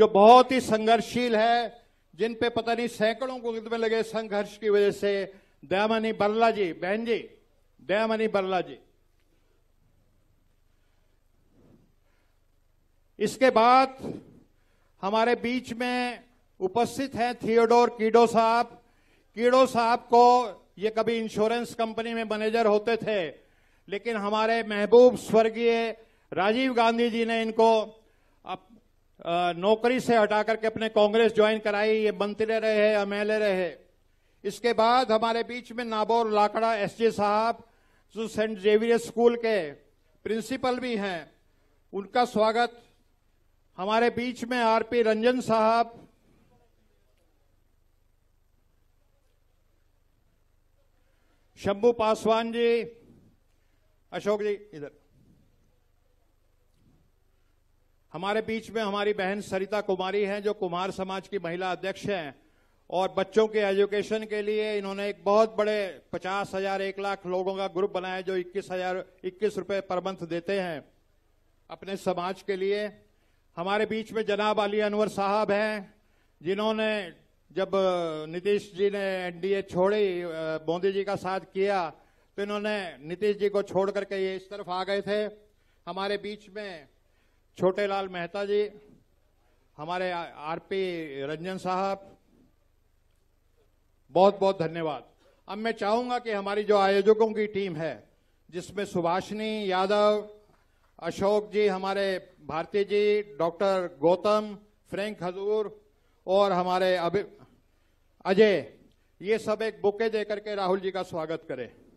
जो बहुत ही संघर्षशील है जिन पे पता नहीं सैकड़ों मुकदमे लगे संघर्ष की वजह से दयामणि बरला जी बहन जी दयामणि बरला जी इसके बाद हमारे बीच में उपस्थित हैं थियोडोर कीडो साहब कीडो साहब को ये कभी इंश्योरेंस कंपनी में मैनेजर होते थे लेकिन हमारे महबूब स्वर्गीय राजीव गांधी जी ने इनको नौकरी से हटा करके अपने कांग्रेस ज्वाइन कराई ये मंत्री रहे एमएलए रहे इसके बाद हमारे बीच में नाबोर लाकड़ा एसजे साहब जो सेंट जेवियर स्कूल के प्रिंसिपल भी हैं उनका स्वागत हमारे बीच में आरपी रंजन साहब शंभू पासवान जी अशोक जी इधर हमारे बीच में हमारी बहन सरिता कुमारी हैं जो कुमार समाज की महिला अध्यक्ष हैं और बच्चों के एजुकेशन के लिए इन्होंने एक बहुत बड़े पचास हजार एक लाख लोगों का ग्रुप बनाया जो इक्कीस हजार इक्कीस रुपए पर मंथ देते हैं अपने समाज के लिए हमारे बीच में जनाब अली अनवर साहब हैं जिन्होंने जब नीतीश जी ने एनडीए छोड़ी मोदी जी का साथ किया तो इन्होंने नीतीश जी को छोड़ करके ये इस तरफ आ गए थे हमारे बीच में छोटे लाल मेहता जी हमारे आरपी रंजन साहब बहुत बहुत धन्यवाद अब मैं चाहूंगा कि हमारी जो आयोजकों की टीम है जिसमें सुभाषनी यादव अशोक जी हमारे भारती जी डॉक्टर गौतम फ्रैंक हजूर और हमारे अभि अजय ये सब एक बुके देकर के राहुल जी का स्वागत करें